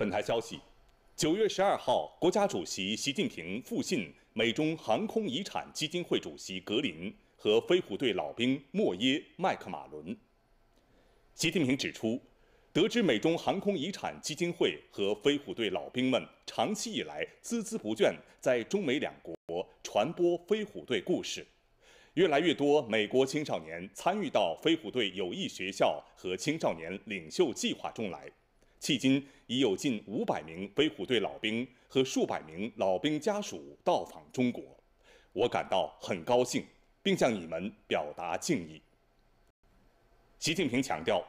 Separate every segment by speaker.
Speaker 1: 本台消息，九月十二号，国家主席习近平复信美中航空遗产基金会主席格林和飞虎队老兵莫耶·麦克马伦。习近平指出，得知美中航空遗产基金会和飞虎队老兵们长期以来孜孜不倦在中美两国传播飞虎队故事，越来越多美国青少年参与到飞虎队友谊学校和青少年领袖计划中来。迄今已有近五百名飞虎队老兵和数百名老兵家属到访中国，我感到很高兴，并向你们表达敬意。习近平强调，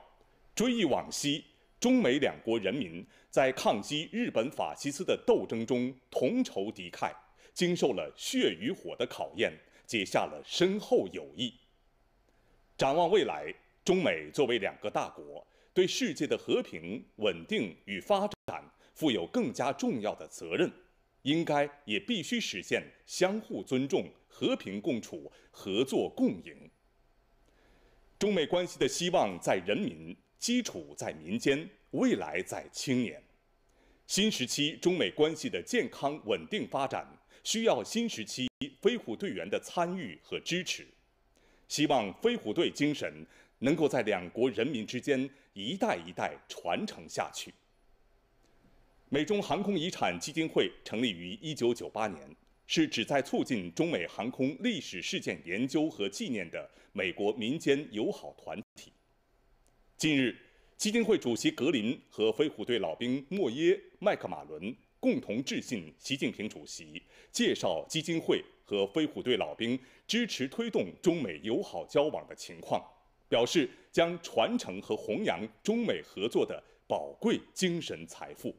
Speaker 1: 追忆往昔，中美两国人民在抗击日本法西斯的斗争中同仇敌忾，经受了血与火的考验，结下了深厚友谊。展望未来，中美作为两个大国。对世界的和平、稳定与发展负有更加重要的责任，应该也必须实现相互尊重、和平共处、合作共赢。中美关系的希望在人民，基础在民间，未来在青年。新时期中美关系的健康稳定发展，需要新时期飞虎队员的参与和支持。希望飞虎队精神。能够在两国人民之间一代一代传承下去。美中航空遗产基金会成立于一九九八年，是旨在促进中美航空历史事件研究和纪念的美国民间友好团体。近日，基金会主席格林和飞虎队老兵莫耶·麦克马伦共同致信习近平主席，介绍基金会和飞虎队老兵支持推动中美友好交往的情况。表示将传承和弘扬中美合作的宝贵精神财富。